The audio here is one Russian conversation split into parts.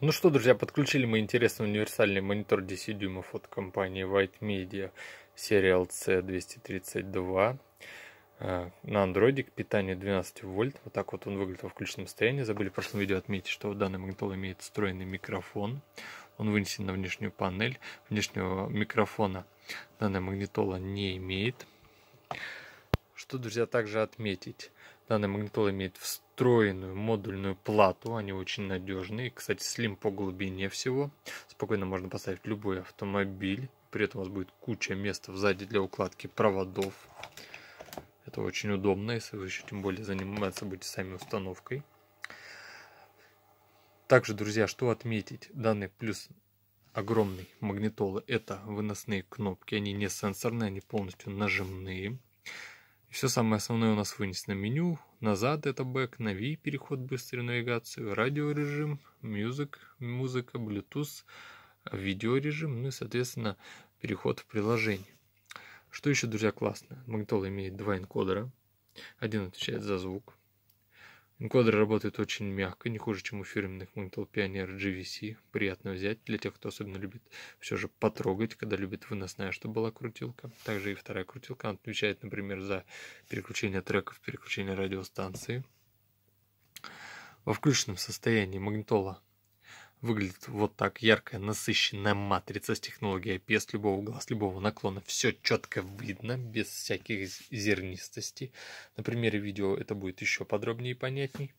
Ну что, друзья, подключили мы интересный универсальный монитор 10 дюймов от компании White Media серия LC232 э, на андроиде к питанию 12 вольт. Вот так вот он выглядит во включенном состоянии. Забыли в прошлом видео отметить, что данный магнитол имеет встроенный микрофон. Он вынесен на внешнюю панель. Внешнего микрофона данная магнитола не имеет что, друзья, также отметить. Данный магнитол имеет встроенную модульную плату, они очень надежные. Кстати, слим по глубине всего. Спокойно можно поставить любой автомобиль. При этом у вас будет куча места сзади для укладки проводов. Это очень удобно, если вы еще тем более заниматься будете сами установкой. Также, друзья, что отметить, данный плюс огромный магнитолы это выносные кнопки, они не сенсорные, они полностью нажимные. И все самое основное у нас вынесено меню, назад это бэк, нави, переход, быструю навигацию, радиорежим, мюзик, музыка, Bluetooth, видеорежим, ну и, соответственно, переход в приложение. Что еще, друзья, классно? Магнитола имеет два энкодера. Один отвечает за звук, Энкодеры работают очень мягко, не хуже, чем у фирменных Intel Pioneer GVC. Приятно взять для тех, кто особенно любит все же потрогать, когда любит выносная, чтобы была крутилка. Также и вторая крутилка отвечает, например, за переключение треков, переключение радиостанции. Во включенном состоянии магнитола Выглядит вот так яркая, насыщенная матрица с технологией IPS с любого угла, с любого наклона. Все четко видно, без всяких зернистостей. На примере видео это будет еще подробнее и понятней.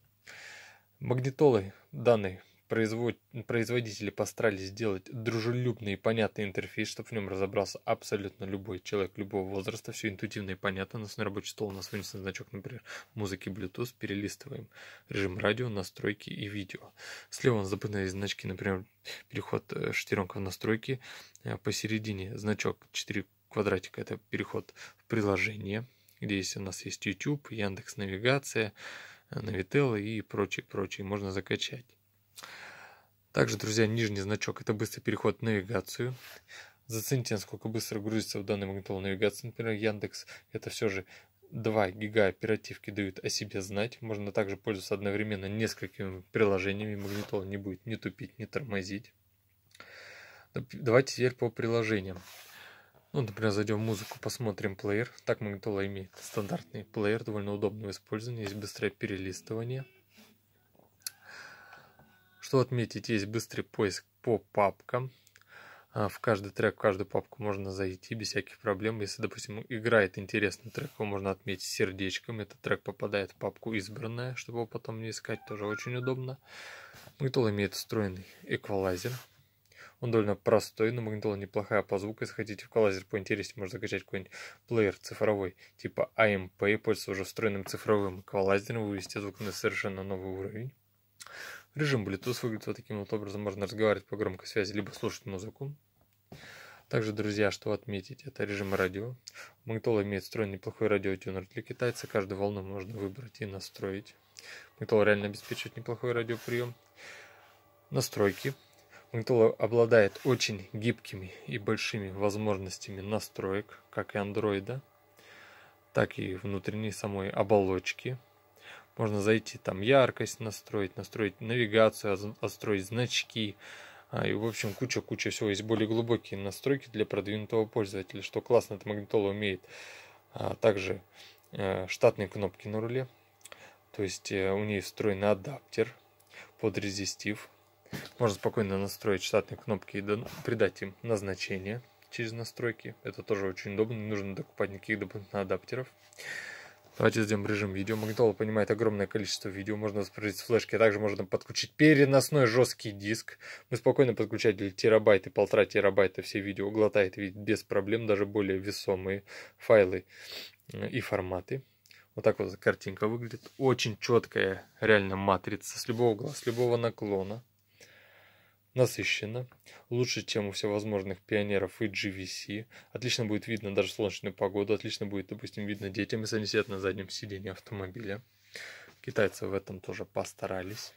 Магнитолы данной производ... производители постарались сделать дружелюбный и понятный интерфейс, чтобы в нем разобрался абсолютно любой человек любого возраста. Все интуитивно и понятно. У нас на рабочий стол у нас вынесен значок, например, музыки Bluetooth. Перелистываем режим радио, настройки и видео. Слева у нас западные значки, например, переход э, шестеренка в настройки. Э, посередине значок 4 квадратика – это переход в приложение, где у нас есть YouTube, Яндекс Навигация, э, Навителла и прочее, прочее. Можно закачать. Также, друзья, нижний значок – это быстрый переход в навигацию. Зацените, насколько быстро грузится в данный магнитолу навигация. Например, Яндекс – это все же 2 гига оперативки дают о себе знать. Можно также пользоваться одновременно несколькими приложениями. Магнитол не будет ни тупить, ни тормозить. Давайте теперь по приложениям. Ну, например, зайдем в музыку, посмотрим плеер. Так магнитола имеет стандартный плеер, довольно удобный в использовании. Есть быстрое перелистывание – что отметить, есть быстрый поиск по папкам. А, в каждый трек, в каждую папку можно зайти без всяких проблем. Если, допустим, играет интересный трек, его можно отметить сердечком. Этот трек попадает в папку «Избранная», чтобы его потом не искать, тоже очень удобно. Магнитол имеет встроенный эквалайзер. Он довольно простой, но магнитола неплохая по звуку. Если хотите эквалайзер коллайзер поинтереснее, можно закачать какой-нибудь плеер цифровой типа AMP, пользоваться уже встроенным цифровым эквалайзером, вывести звук на совершенно новый уровень. Режим Bluetooth выглядит вот таким вот образом. Можно разговаривать по громкой связи, либо слушать музыку. Также, друзья, что отметить, это режим радио. Магнитола имеет встроенный неплохой радиотюнер для китайца. Каждую волну можно выбрать и настроить. Магнитола реально обеспечивает неплохой радиоприем. Настройки. Магнитола обладает очень гибкими и большими возможностями настроек, как и андроида, так и внутренней самой оболочки – можно зайти там яркость настроить, настроить навигацию, отстроить значки. А, и, в общем, куча-куча всего. Есть более глубокие настройки для продвинутого пользователя, что классно, это магнитола умеет. А, также э, штатные кнопки на руле. То есть э, у нее встроен адаптер под резистив. Можно спокойно настроить штатные кнопки и придать им назначение через настройки. Это тоже очень удобно, не нужно докупать никаких дополнительных адаптеров. Давайте сделаем режим видео. Магнитола понимает огромное количество видео, можно загрузить флешки, а также можно подключить переносной жесткий диск. Мы спокойно подключали терабайт и полтора терабайта все видео, глотает без проблем, даже более весомые файлы э, и форматы. Вот так вот картинка выглядит. Очень четкая реально матрица с любого угла, с любого наклона насыщенно, лучше, чем у всевозможных пионеров и GVC. Отлично будет видно даже в солнечную погоду, отлично будет, допустим, видно детям, если они сидят на заднем сиденье автомобиля. Китайцы в этом тоже постарались.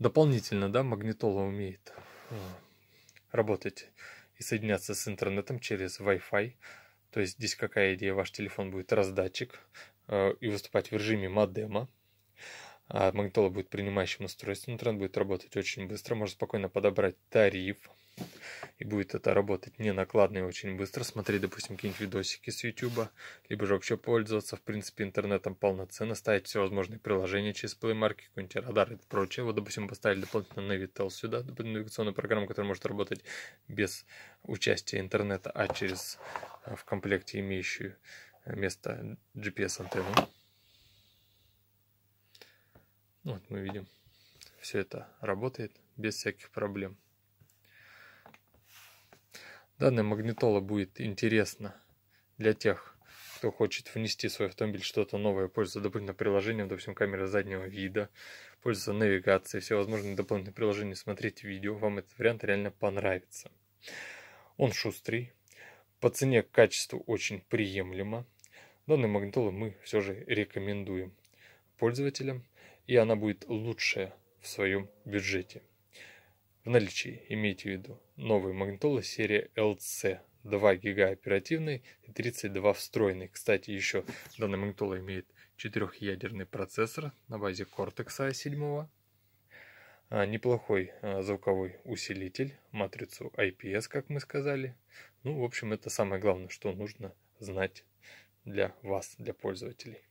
Дополнительно, да, магнитола умеет э, работать и соединяться с интернетом через Wi-Fi. То есть здесь какая идея? Ваш телефон будет раздатчик э, и выступать в режиме модема. А магнитола будет принимающим устройством, тренд будет работать очень быстро, можно спокойно подобрать тариф, и будет это работать не накладно и очень быстро. Смотреть, допустим, какие-нибудь видосики с YouTube, либо же вообще пользоваться, в принципе, интернетом полноценно, ставить всевозможные приложения через Play Market, какой-нибудь радар и прочее. Вот, допустим, поставили дополнительно Navitel сюда, навигационную программу, которая может работать без участия интернета, а через а, в комплекте имеющую э, место GPS-антенну. Ну, вот мы видим, все это работает без всяких проблем. Данная магнитола будет интересна для тех, кто хочет внести в свой автомобиль что-то новое, пользоваться дополнительным приложением, допустим, камера заднего вида, пользоваться навигацией, все возможные дополнительные приложения, смотреть видео, вам этот вариант реально понравится. Он шустрый, по цене качество очень приемлемо. Данные магнитолы мы все же рекомендуем пользователям и она будет лучшая в своем бюджете. В наличии имейте в виду новые магнитолы серии LC 2 гига оперативной и 32 встроенной. Кстати, еще данная магнитола имеет четырехъядерный процессор на базе Cortex A7. А, неплохой а, звуковой усилитель, матрицу IPS, как мы сказали. Ну, в общем, это самое главное, что нужно знать для вас, для пользователей.